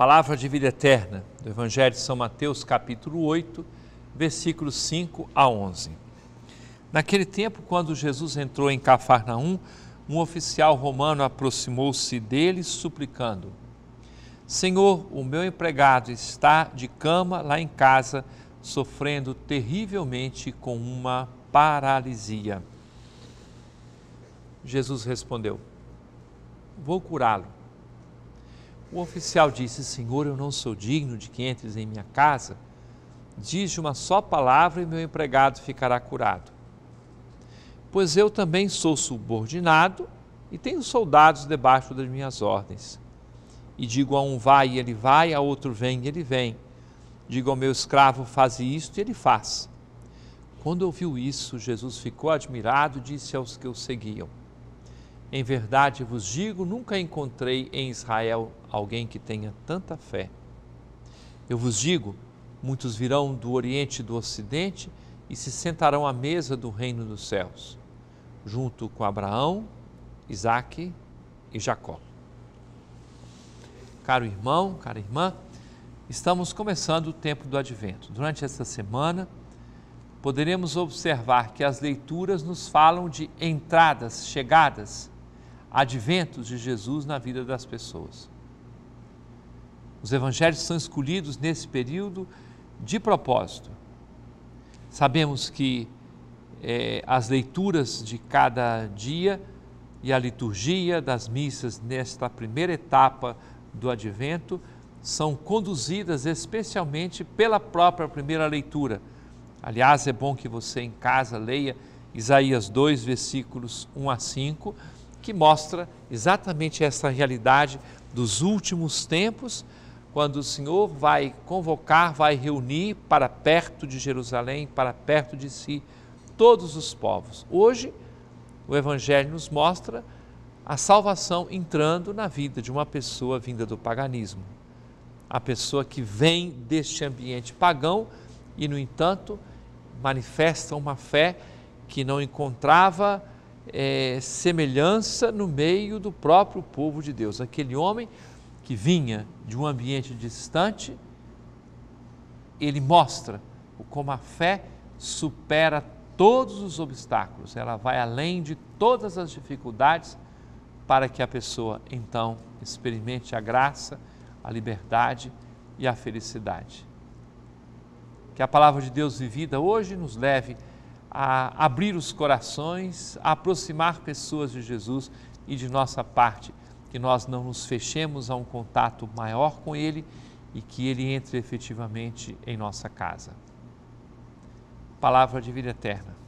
Palavra de vida eterna do Evangelho de São Mateus, capítulo 8, versículos 5 a 11. Naquele tempo, quando Jesus entrou em Cafarnaum, um oficial romano aproximou-se dele, suplicando: Senhor, o meu empregado está de cama lá em casa, sofrendo terrivelmente com uma paralisia. Jesus respondeu: Vou curá-lo. O oficial disse: Senhor, eu não sou digno de que entres em minha casa. Diz uma só palavra e meu empregado ficará curado. Pois eu também sou subordinado e tenho soldados debaixo das minhas ordens. E digo a um vai e ele vai, a outro vem e ele vem. Digo ao meu escravo faze isto e ele faz. Quando ouviu isso, Jesus ficou admirado e disse aos que o seguiam: em verdade vos digo, nunca encontrei em Israel alguém que tenha tanta fé. Eu vos digo: muitos virão do Oriente e do Ocidente e se sentarão à mesa do reino dos céus, junto com Abraão, Isaque e Jacó. Caro irmão, cara irmã, estamos começando o tempo do advento. Durante esta semana, poderemos observar que as leituras nos falam de entradas, chegadas, adventos de Jesus na vida das pessoas. Os evangelhos são escolhidos nesse período de propósito. Sabemos que é, as leituras de cada dia e a liturgia das missas nesta primeira etapa do advento são conduzidas especialmente pela própria primeira leitura. Aliás, é bom que você em casa leia Isaías 2, versículos 1 a 5 que mostra exatamente essa realidade dos últimos tempos, quando o Senhor vai convocar, vai reunir para perto de Jerusalém, para perto de si, todos os povos. Hoje, o Evangelho nos mostra a salvação entrando na vida de uma pessoa vinda do paganismo. A pessoa que vem deste ambiente pagão e, no entanto, manifesta uma fé que não encontrava é, semelhança no meio do próprio povo de Deus. Aquele homem que vinha de um ambiente distante, ele mostra como a fé supera todos os obstáculos, ela vai além de todas as dificuldades para que a pessoa então experimente a graça, a liberdade e a felicidade. Que a palavra de Deus vivida hoje nos leve a a abrir os corações, a aproximar pessoas de Jesus e de nossa parte, que nós não nos fechemos a um contato maior com Ele e que Ele entre efetivamente em nossa casa. Palavra de vida eterna.